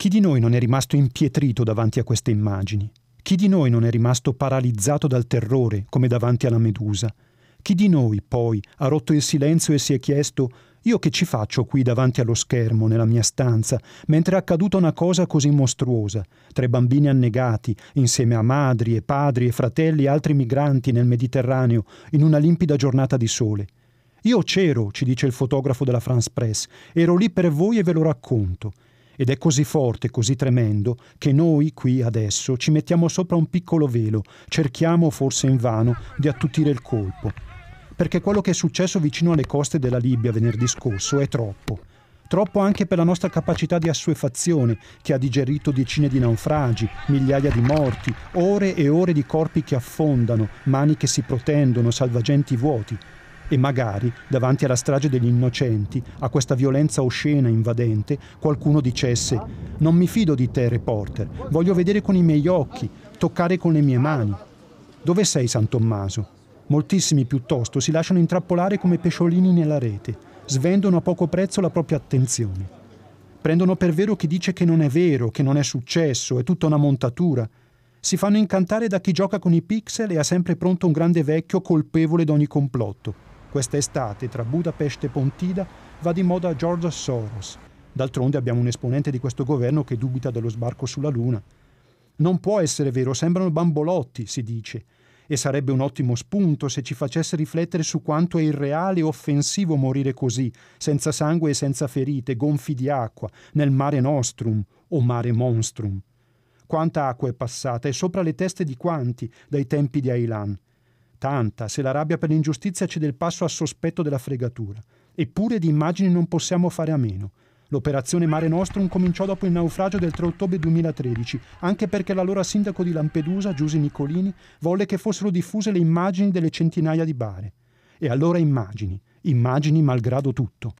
Chi di noi non è rimasto impietrito davanti a queste immagini? Chi di noi non è rimasto paralizzato dal terrore come davanti alla Medusa? Chi di noi, poi, ha rotto il silenzio e si è chiesto io che ci faccio qui davanti allo schermo, nella mia stanza, mentre è accaduta una cosa così mostruosa? Tre bambini annegati, insieme a madri e padri e fratelli e altri migranti nel Mediterraneo, in una limpida giornata di sole. Io c'ero, ci dice il fotografo della France Press, ero lì per voi e ve lo racconto ed è così forte, così tremendo, che noi qui adesso ci mettiamo sopra un piccolo velo, cerchiamo forse invano di attutire il colpo. Perché quello che è successo vicino alle coste della Libia venerdì scorso è troppo. Troppo anche per la nostra capacità di assuefazione, che ha digerito decine di naufragi, migliaia di morti, ore e ore di corpi che affondano, mani che si protendono, salvagenti vuoti, e magari, davanti alla strage degli innocenti, a questa violenza oscena e invadente, qualcuno dicesse «Non mi fido di te, reporter, voglio vedere con i miei occhi, toccare con le mie mani». Dove sei, San Tommaso? Moltissimi piuttosto si lasciano intrappolare come pesciolini nella rete, svendono a poco prezzo la propria attenzione. Prendono per vero chi dice che non è vero, che non è successo, è tutta una montatura. Si fanno incantare da chi gioca con i pixel e ha sempre pronto un grande vecchio colpevole d'ogni complotto. Questa estate tra Budapest e Pontida va di moda George Soros. D'altronde abbiamo un esponente di questo governo che dubita dello sbarco sulla Luna. Non può essere vero, sembrano bambolotti, si dice, e sarebbe un ottimo spunto se ci facesse riflettere su quanto è irreale e offensivo morire così, senza sangue e senza ferite, gonfi di acqua, nel mare nostrum o mare monstrum. Quanta acqua è passata e sopra le teste di quanti dai tempi di Aylan? tanta, se la rabbia per l'ingiustizia cede il passo al sospetto della fregatura. Eppure di immagini non possiamo fare a meno. L'operazione Mare Nostrum cominciò dopo il naufragio del 3 ottobre 2013, anche perché l'allora sindaco di Lampedusa, Giusi Nicolini, volle che fossero diffuse le immagini delle centinaia di bare. E allora immagini, immagini malgrado tutto.